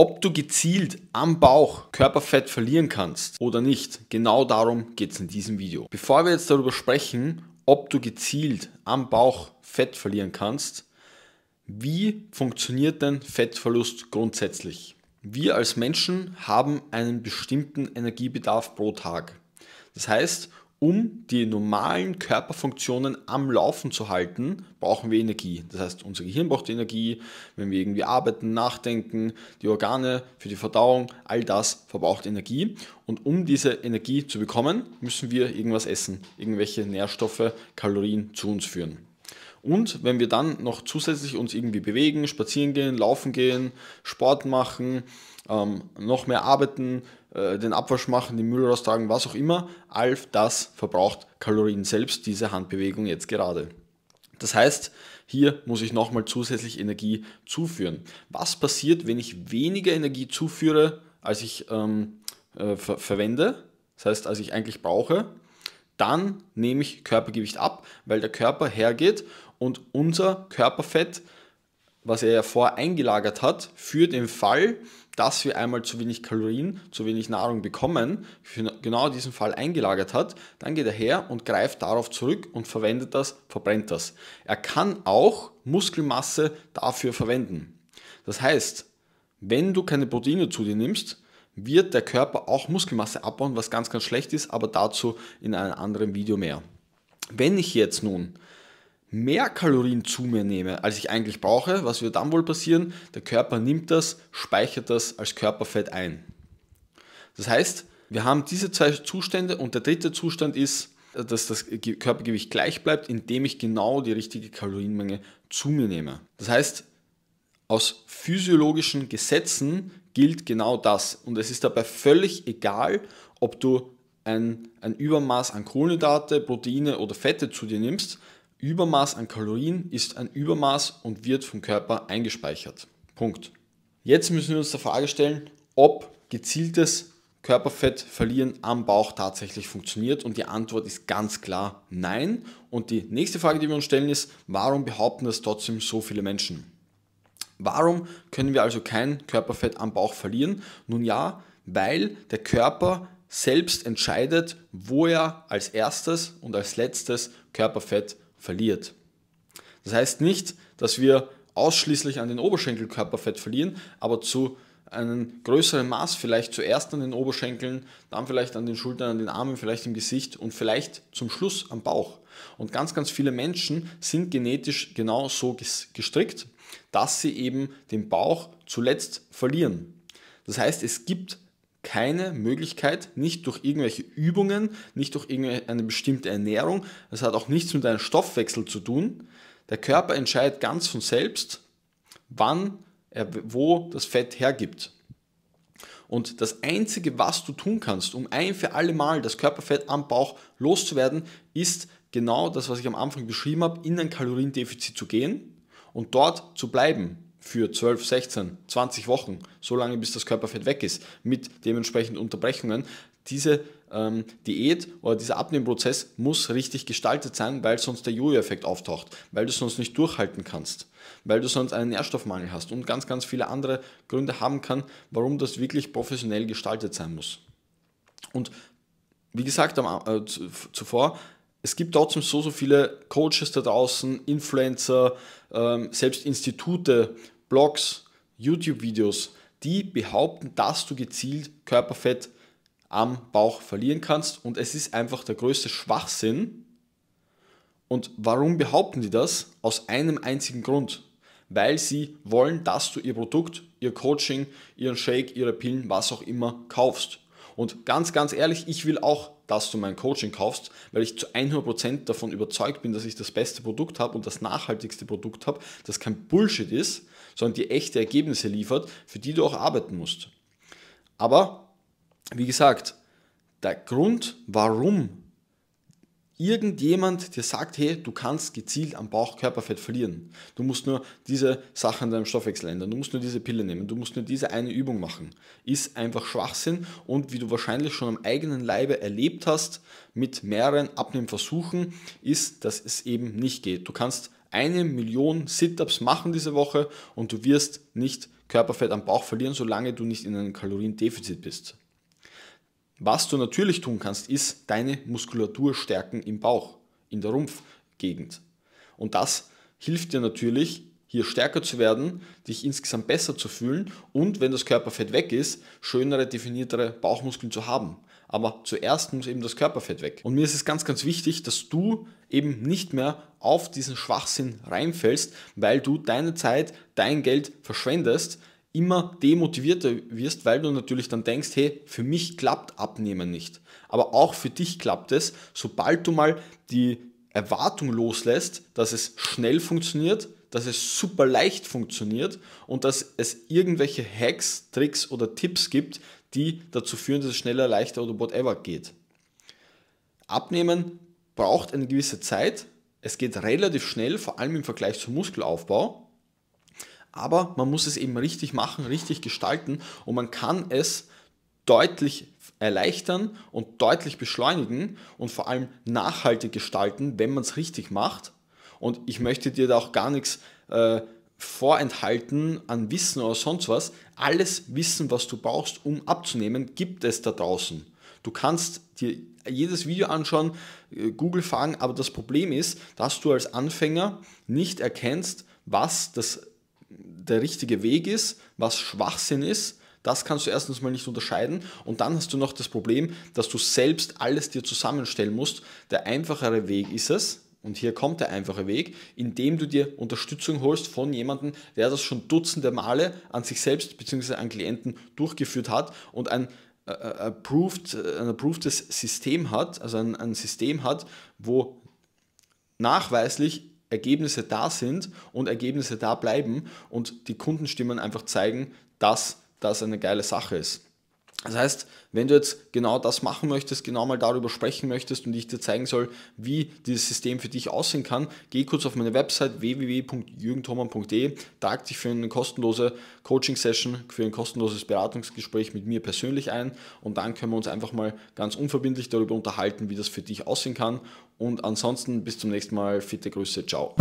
Ob du gezielt am Bauch Körperfett verlieren kannst oder nicht, genau darum geht es in diesem Video. Bevor wir jetzt darüber sprechen, ob du gezielt am Bauch Fett verlieren kannst, wie funktioniert denn Fettverlust grundsätzlich? Wir als Menschen haben einen bestimmten Energiebedarf pro Tag. Das heißt, um die normalen Körperfunktionen am Laufen zu halten, brauchen wir Energie. Das heißt, unser Gehirn braucht Energie, wenn wir irgendwie arbeiten, nachdenken, die Organe für die Verdauung, all das verbraucht Energie. Und um diese Energie zu bekommen, müssen wir irgendwas essen, irgendwelche Nährstoffe, Kalorien zu uns führen. Und wenn wir dann noch zusätzlich uns irgendwie bewegen, spazieren gehen, laufen gehen, Sport machen, ähm, noch mehr arbeiten, äh, den Abwasch machen, den Müll raustragen, was auch immer, all das verbraucht Kalorien selbst, diese Handbewegung jetzt gerade. Das heißt, hier muss ich nochmal zusätzlich Energie zuführen. Was passiert, wenn ich weniger Energie zuführe, als ich ähm, äh, ver verwende, das heißt, als ich eigentlich brauche? dann nehme ich Körpergewicht ab, weil der Körper hergeht und unser Körperfett, was er ja vorher eingelagert hat, für den Fall, dass wir einmal zu wenig Kalorien, zu wenig Nahrung bekommen, für genau diesen Fall eingelagert hat, dann geht er her und greift darauf zurück und verwendet das, verbrennt das. Er kann auch Muskelmasse dafür verwenden. Das heißt, wenn du keine Proteine zu dir nimmst, wird der Körper auch Muskelmasse abbauen, was ganz, ganz schlecht ist, aber dazu in einem anderen Video mehr. Wenn ich jetzt nun mehr Kalorien zu mir nehme, als ich eigentlich brauche, was wird dann wohl passieren? Der Körper nimmt das, speichert das als Körperfett ein. Das heißt, wir haben diese zwei Zustände und der dritte Zustand ist, dass das Körpergewicht gleich bleibt, indem ich genau die richtige Kalorienmenge zu mir nehme. Das heißt, aus physiologischen Gesetzen gilt genau das. Und es ist dabei völlig egal, ob du ein, ein Übermaß an Kohlenhydrate, Proteine oder Fette zu dir nimmst. Übermaß an Kalorien ist ein Übermaß und wird vom Körper eingespeichert. Punkt. Jetzt müssen wir uns der Frage stellen, ob gezieltes Körperfett verlieren am Bauch tatsächlich funktioniert? Und die Antwort ist ganz klar nein. Und die nächste Frage, die wir uns stellen, ist, warum behaupten das trotzdem so viele Menschen? Warum können wir also kein Körperfett am Bauch verlieren? Nun ja, weil der Körper selbst entscheidet, wo er als erstes und als letztes Körperfett verliert. Das heißt nicht, dass wir ausschließlich an den Oberschenkel Körperfett verlieren, aber zu einem größeren Maß vielleicht zuerst an den Oberschenkeln, dann vielleicht an den Schultern, an den Armen, vielleicht im Gesicht und vielleicht zum Schluss am Bauch. Und ganz, ganz viele Menschen sind genetisch genau so gestrickt dass sie eben den Bauch zuletzt verlieren. Das heißt, es gibt keine Möglichkeit, nicht durch irgendwelche Übungen, nicht durch irgendeine bestimmte Ernährung, das hat auch nichts mit einem Stoffwechsel zu tun. Der Körper entscheidet ganz von selbst, wann er wo das Fett hergibt. Und das Einzige, was du tun kannst, um ein für alle Mal das Körperfett am Bauch loszuwerden, ist genau das, was ich am Anfang beschrieben habe, in ein Kaloriendefizit zu gehen und dort zu bleiben für 12, 16, 20 Wochen, so lange bis das Körperfett weg ist, mit dementsprechend Unterbrechungen, diese ähm, Diät oder dieser Abnehmprozess muss richtig gestaltet sein, weil sonst der Jojo-Effekt auftaucht, weil du sonst nicht durchhalten kannst, weil du sonst einen Nährstoffmangel hast und ganz, ganz viele andere Gründe haben kann, warum das wirklich professionell gestaltet sein muss. Und wie gesagt, am, äh, zuvor, es gibt trotzdem so, so viele Coaches da draußen, Influencer, ähm, selbst Institute, Blogs, YouTube-Videos, die behaupten, dass du gezielt Körperfett am Bauch verlieren kannst. Und es ist einfach der größte Schwachsinn. Und warum behaupten die das? Aus einem einzigen Grund. Weil sie wollen, dass du ihr Produkt, ihr Coaching, ihren Shake, ihre Pillen, was auch immer kaufst. Und ganz, ganz ehrlich, ich will auch dass du mein Coaching kaufst, weil ich zu 100% davon überzeugt bin, dass ich das beste Produkt habe und das nachhaltigste Produkt habe, das kein Bullshit ist, sondern die echte Ergebnisse liefert, für die du auch arbeiten musst. Aber, wie gesagt, der Grund, warum irgendjemand dir sagt, hey, du kannst gezielt am Bauch Körperfett verlieren. Du musst nur diese Sachen in deinem Stoffwechsel ändern, du musst nur diese Pille nehmen, du musst nur diese eine Übung machen. Ist einfach Schwachsinn und wie du wahrscheinlich schon am eigenen Leibe erlebt hast, mit mehreren Abnehmversuchen, ist, dass es eben nicht geht. Du kannst eine Million Sit-Ups machen diese Woche und du wirst nicht Körperfett am Bauch verlieren, solange du nicht in einem Kaloriendefizit bist. Was du natürlich tun kannst, ist deine Muskulatur stärken im Bauch, in der Rumpfgegend. Und das hilft dir natürlich, hier stärker zu werden, dich insgesamt besser zu fühlen und, wenn das Körperfett weg ist, schönere, definiertere Bauchmuskeln zu haben. Aber zuerst muss eben das Körperfett weg. Und mir ist es ganz, ganz wichtig, dass du eben nicht mehr auf diesen Schwachsinn reinfällst, weil du deine Zeit, dein Geld verschwendest, immer demotivierter wirst, weil du natürlich dann denkst, hey, für mich klappt Abnehmen nicht. Aber auch für dich klappt es, sobald du mal die Erwartung loslässt, dass es schnell funktioniert, dass es super leicht funktioniert und dass es irgendwelche Hacks, Tricks oder Tipps gibt, die dazu führen, dass es schneller, leichter oder whatever geht. Abnehmen braucht eine gewisse Zeit. Es geht relativ schnell, vor allem im Vergleich zum Muskelaufbau aber man muss es eben richtig machen, richtig gestalten und man kann es deutlich erleichtern und deutlich beschleunigen und vor allem nachhaltig gestalten, wenn man es richtig macht. Und ich möchte dir da auch gar nichts äh, vorenthalten an Wissen oder sonst was. Alles Wissen, was du brauchst, um abzunehmen, gibt es da draußen. Du kannst dir jedes Video anschauen, äh, Google fragen, aber das Problem ist, dass du als Anfänger nicht erkennst, was das der richtige Weg ist, was Schwachsinn ist, das kannst du erstens mal nicht unterscheiden und dann hast du noch das Problem, dass du selbst alles dir zusammenstellen musst. Der einfachere Weg ist es, und hier kommt der einfache Weg, indem du dir Unterstützung holst von jemandem, der das schon dutzende Male an sich selbst bzw. an Klienten durchgeführt hat und ein äh, äh, approved, äh, ein approvedes System hat, also ein, ein System hat, wo nachweislich Ergebnisse da sind und Ergebnisse da bleiben und die Kundenstimmen einfach zeigen, dass das eine geile Sache ist. Das heißt, wenn du jetzt genau das machen möchtest, genau mal darüber sprechen möchtest und ich dir zeigen soll, wie dieses System für dich aussehen kann, geh kurz auf meine Website www.jürgenthoman.de, trag dich für eine kostenlose Coaching-Session, für ein kostenloses Beratungsgespräch mit mir persönlich ein und dann können wir uns einfach mal ganz unverbindlich darüber unterhalten, wie das für dich aussehen kann. Und ansonsten bis zum nächsten Mal, fitte Grüße, ciao.